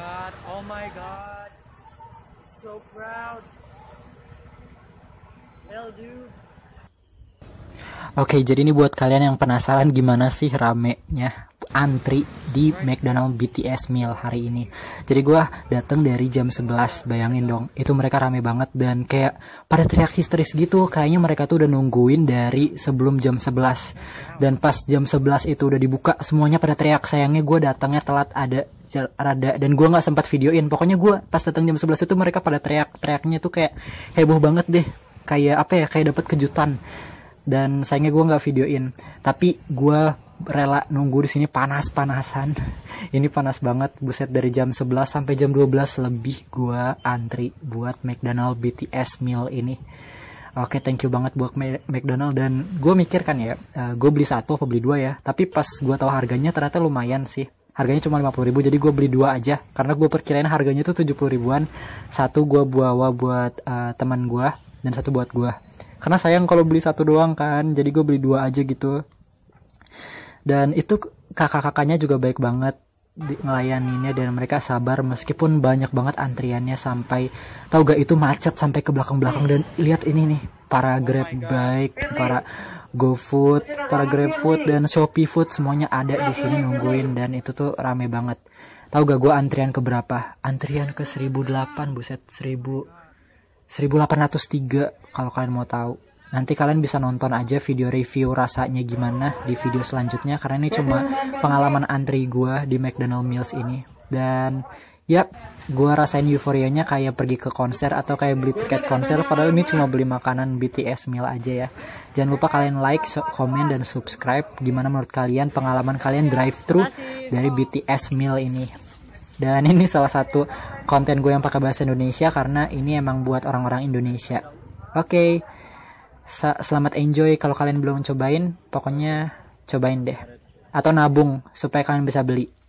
God, oh my god. So proud. Hell dude. Oke, jadi ini buat kalian yang penasaran gimana sih ramenya antri di McDonald BTS meal hari ini. Jadi gue datang dari jam 11, bayangin dong. Itu mereka rame banget dan kayak pada teriak histeris gitu. Kayaknya mereka tuh udah nungguin dari sebelum jam 11. Dan pas jam 11 itu udah dibuka, semuanya pada teriak. Sayangnya gue datangnya telat ada rada dan gue nggak sempat videoin. Pokoknya gue pas datang jam 11 itu mereka pada teriak. Teriaknya tuh kayak heboh banget deh. Kayak apa ya, kayak dapat kejutan dan sayangnya gue nggak videoin tapi gue rela nunggu di sini panas-panasan. Ini panas banget, buset dari jam 11 sampai jam 12 lebih gua antri buat McDonald BTS meal ini. Oke, thank you banget buat McDonald dan gue mikirkan ya, eh, gue beli satu apa beli dua ya. Tapi pas gue tahu harganya ternyata lumayan sih. Harganya cuma 50 ribu, jadi gue beli dua aja. Karena gue perkirain harganya tuh 70 ribuan. Satu gue bawa buat uh, teman gue dan satu buat gue. Karena sayang kalau beli satu doang kan, jadi gue beli dua aja gitu dan itu kakak-kakaknya juga baik banget ngelayaninnya dan mereka sabar meskipun banyak banget antriannya sampai tau gak itu macet sampai ke belakang-belakang dan lihat ini nih para oh grab bike para go food, para grab food dan Shopee Food semuanya ada di sini nungguin dan itu tuh rame banget. Tahu gak gue antrian ke berapa? Antrian ke 1008, buset 1000 1803 kalau kalian mau tahu. Nanti kalian bisa nonton aja video review rasanya gimana di video selanjutnya karena ini cuma pengalaman antri gue di McDonald Meals ini. Dan yap, gue rasain euforianya kayak pergi ke konser atau kayak beli tiket konser padahal ini cuma beli makanan BTS meal aja ya. Jangan lupa kalian like, komen, dan subscribe gimana menurut kalian pengalaman kalian drive-thru dari BTS meal ini dan ini salah satu konten gue yang pakai bahasa Indonesia karena ini emang buat orang-orang Indonesia. Oke, okay selamat enjoy kalau kalian belum cobain pokoknya cobain deh atau nabung supaya kalian bisa beli